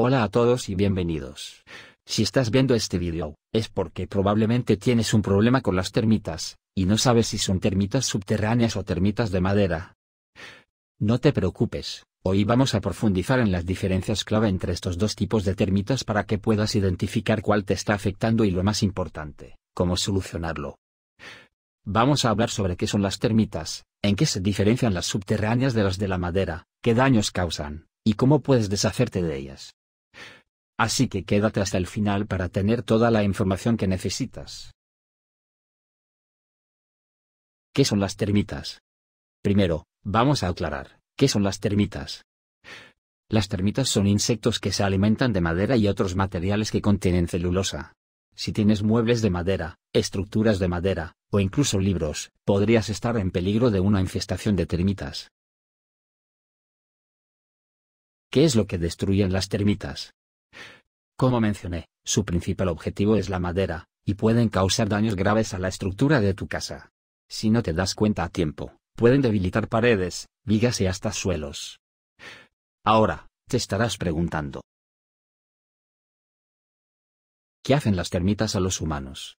Hola a todos y bienvenidos. Si estás viendo este vídeo, es porque probablemente tienes un problema con las termitas, y no sabes si son termitas subterráneas o termitas de madera. No te preocupes, hoy vamos a profundizar en las diferencias clave entre estos dos tipos de termitas para que puedas identificar cuál te está afectando y lo más importante, cómo solucionarlo. Vamos a hablar sobre qué son las termitas, en qué se diferencian las subterráneas de las de la madera, qué daños causan, y cómo puedes deshacerte de ellas. Así que quédate hasta el final para tener toda la información que necesitas. ¿Qué son las termitas? Primero, vamos a aclarar, ¿qué son las termitas? Las termitas son insectos que se alimentan de madera y otros materiales que contienen celulosa. Si tienes muebles de madera, estructuras de madera, o incluso libros, podrías estar en peligro de una infestación de termitas. ¿Qué es lo que destruyen las termitas? Como mencioné, su principal objetivo es la madera, y pueden causar daños graves a la estructura de tu casa. Si no te das cuenta a tiempo, pueden debilitar paredes, vigas y hasta suelos. Ahora, te estarás preguntando. ¿Qué hacen las termitas a los humanos?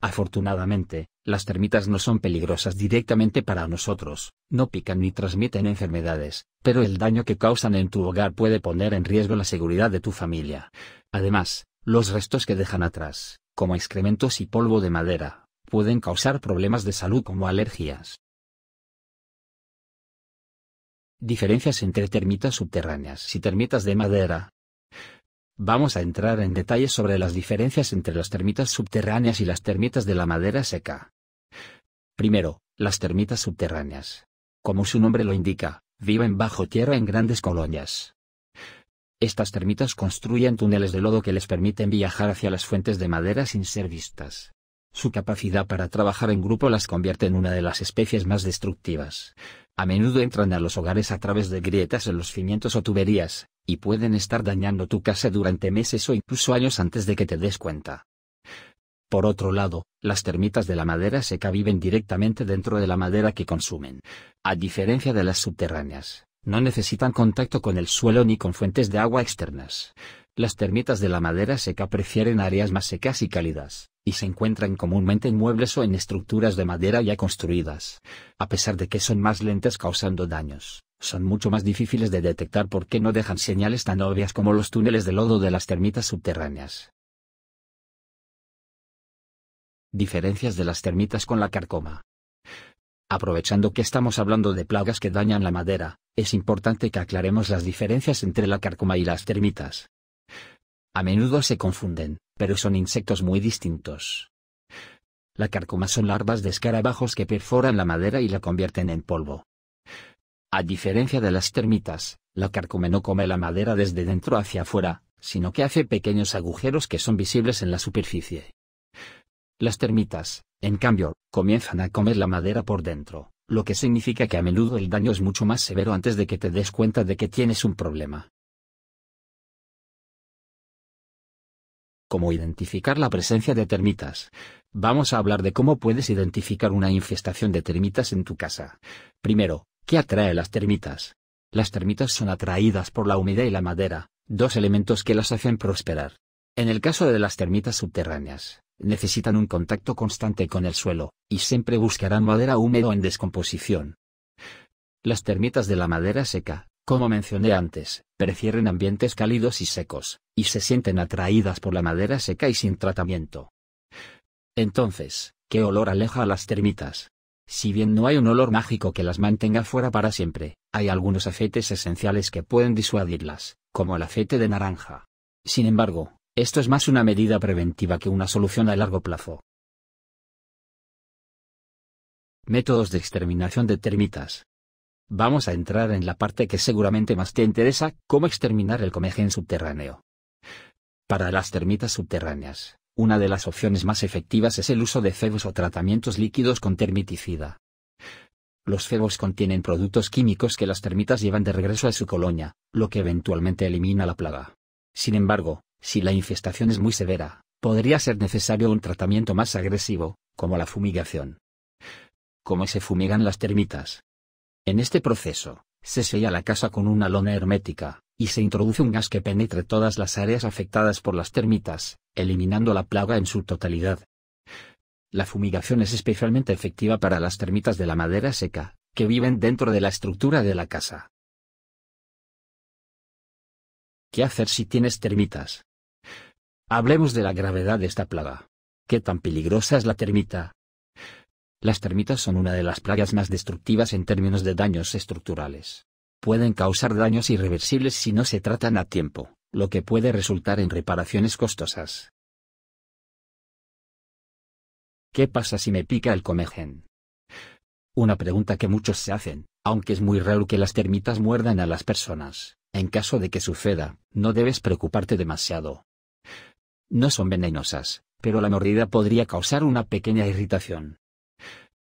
Afortunadamente, las termitas no son peligrosas directamente para nosotros, no pican ni transmiten enfermedades, pero el daño que causan en tu hogar puede poner en riesgo la seguridad de tu familia. Además, los restos que dejan atrás, como excrementos y polvo de madera, pueden causar problemas de salud como alergias. Diferencias entre termitas subterráneas y termitas de madera. Vamos a entrar en detalles sobre las diferencias entre las termitas subterráneas y las termitas de la madera seca. Primero, las termitas subterráneas. Como su nombre lo indica, viven bajo tierra en grandes colonias. Estas termitas construyen túneles de lodo que les permiten viajar hacia las fuentes de madera sin ser vistas. Su capacidad para trabajar en grupo las convierte en una de las especies más destructivas. A menudo entran a los hogares a través de grietas en los cimientos o tuberías, y pueden estar dañando tu casa durante meses o incluso años antes de que te des cuenta. Por otro lado, las termitas de la madera seca viven directamente dentro de la madera que consumen. A diferencia de las subterráneas, no necesitan contacto con el suelo ni con fuentes de agua externas. Las termitas de la madera seca prefieren áreas más secas y cálidas, y se encuentran comúnmente en muebles o en estructuras de madera ya construidas, a pesar de que son más lentas causando daños son mucho más difíciles de detectar porque no dejan señales tan obvias como los túneles de lodo de las termitas subterráneas. Diferencias de las termitas con la carcoma. Aprovechando que estamos hablando de plagas que dañan la madera, es importante que aclaremos las diferencias entre la carcoma y las termitas. A menudo se confunden, pero son insectos muy distintos. La carcoma son larvas de escarabajos que perforan la madera y la convierten en polvo. A diferencia de las termitas, la carcome no come la madera desde dentro hacia afuera, sino que hace pequeños agujeros que son visibles en la superficie. Las termitas, en cambio, comienzan a comer la madera por dentro, lo que significa que a menudo el daño es mucho más severo antes de que te des cuenta de que tienes un problema. cómo identificar la presencia de termitas. Vamos a hablar de cómo puedes identificar una infestación de termitas en tu casa. Primero, ¿Qué atrae las termitas? Las termitas son atraídas por la humedad y la madera, dos elementos que las hacen prosperar. En el caso de las termitas subterráneas, necesitan un contacto constante con el suelo, y siempre buscarán madera húmeda o en descomposición. Las termitas de la madera seca, como mencioné antes, prefieren ambientes cálidos y secos, y se sienten atraídas por la madera seca y sin tratamiento. Entonces, ¿qué olor aleja a las termitas? Si bien no hay un olor mágico que las mantenga fuera para siempre, hay algunos aceites esenciales que pueden disuadirlas, como el aceite de naranja. Sin embargo, esto es más una medida preventiva que una solución a largo plazo. Métodos de exterminación de termitas. Vamos a entrar en la parte que seguramente más te interesa, cómo exterminar el comején subterráneo. Para las termitas subterráneas, una de las opciones más efectivas es el uso de cebos o tratamientos líquidos con termiticida. Los cebos contienen productos químicos que las termitas llevan de regreso a su colonia, lo que eventualmente elimina la plaga. Sin embargo, si la infestación es muy severa, podría ser necesario un tratamiento más agresivo, como la fumigación. ¿Cómo se fumigan las termitas? En este proceso, se sella la casa con una lona hermética, y se introduce un gas que penetre todas las áreas afectadas por las termitas, eliminando la plaga en su totalidad. La fumigación es especialmente efectiva para las termitas de la madera seca, que viven dentro de la estructura de la casa. ¿Qué hacer si tienes termitas? Hablemos de la gravedad de esta plaga. ¿Qué tan peligrosa es la termita? Las termitas son una de las plagas más destructivas en términos de daños estructurales. Pueden causar daños irreversibles si no se tratan a tiempo lo que puede resultar en reparaciones costosas. ¿Qué pasa si me pica el comején? Una pregunta que muchos se hacen, aunque es muy raro que las termitas muerdan a las personas. En caso de que suceda, no debes preocuparte demasiado. No son venenosas, pero la mordida podría causar una pequeña irritación.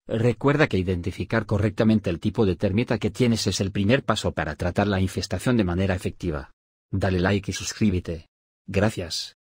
Recuerda que identificar correctamente el tipo de termita que tienes es el primer paso para tratar la infestación de manera efectiva. Dale like y suscríbete. Gracias.